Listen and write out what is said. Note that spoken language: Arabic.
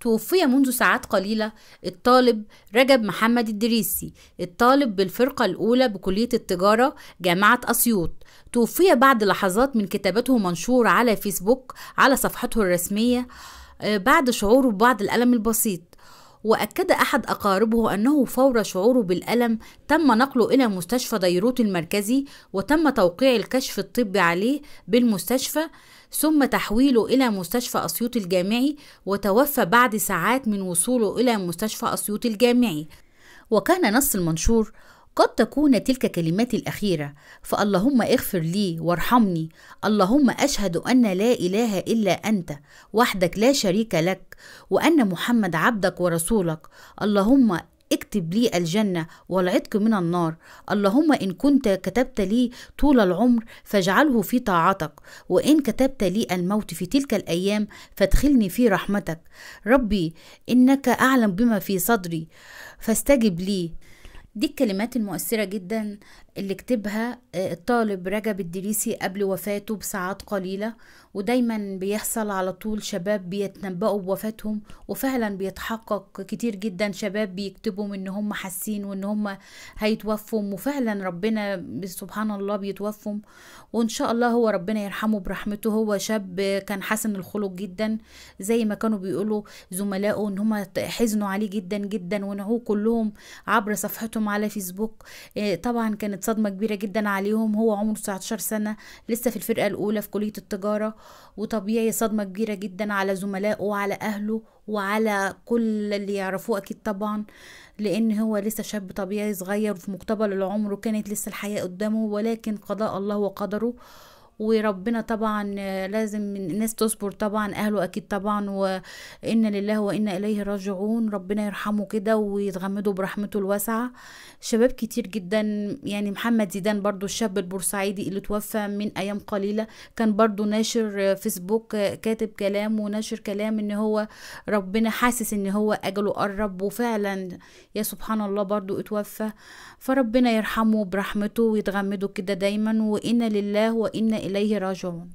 توفي منذ ساعات قليلة الطالب رجب محمد الدريسي الطالب بالفرقة الأولى بكلية التجارة جامعة أسيوط توفي بعد لحظات من كتابته منشور على فيسبوك على صفحته الرسمية آه، بعد شعوره ببعض الألم البسيط وأكد أحد أقاربه أنه فور شعوره بالألم تم نقله إلى مستشفى ديروت المركزي وتم توقيع الكشف الطبي عليه بالمستشفى ثم تحويله إلى مستشفى أسيوط الجامعي وتوفى بعد ساعات من وصوله إلى مستشفى أسيوط الجامعي وكان نص المنشور قد تكون تلك كلماتي الأخيرة فاللهم اغفر لي وارحمني اللهم أشهد أن لا إله إلا أنت وحدك لا شريك لك وأن محمد عبدك ورسولك اللهم اكتب لي الجنة والعتق من النار اللهم إن كنت كتبت لي طول العمر فاجعله في طاعتك وإن كتبت لي الموت في تلك الأيام فادخلني في رحمتك ربي إنك أعلم بما في صدري فاستجب لي دي الكلمات المؤثرة جدا اللي كتبها آه، الطالب رجب الدريسي قبل وفاته بساعات قليلة ودايما بيحصل على طول شباب بيتنبأوا بوفاتهم وفعلا بيتحقق كتير جدا شباب بيكتبوا ان هم حاسين وان هم هيتوفوا وفعلا ربنا سبحان الله بيتوفوا وان شاء الله هو ربنا يرحمه برحمته هو شاب كان حسن الخلق جدا زي ما كانوا بيقولوا زملائه ان هم حزنوا عليه جدا جدا ونعوه كلهم عبر صفحتهم على فيسبوك آه، طبعا كانت صدمة كبيرة جدا عليهم هو عمره 19 سنة لسه في الفرقة الأولى في كلية التجارة وطبيعي صدمة كبيرة جدا على زملائه وعلى أهله وعلى كل اللي يعرفوه أكيد طبعا لأن هو لسه شاب طبيعي صغير في مقتبل العمر وكانت لسه الحياة قدامه ولكن قضاء الله وقدره وربنا طبعا لازم الناس تصبر طبعا اهله اكيد طبعا وان لله وانا اليه راجعون ربنا يرحمه كده ويتغمدوا برحمته الواسعه شباب كتير جدا يعني محمد زيدان برضو الشاب البورسعيدي اللي توفى من ايام قليله كان برضو ناشر فيسبوك كاتب كلام وناشر كلام ان هو ربنا حاسس ان هو اجله قرب وفعلا يا سبحان الله برضو اتوفى فربنا يرحمه برحمته ويتغمده كده دايما وانا لله وانا إليه راجعون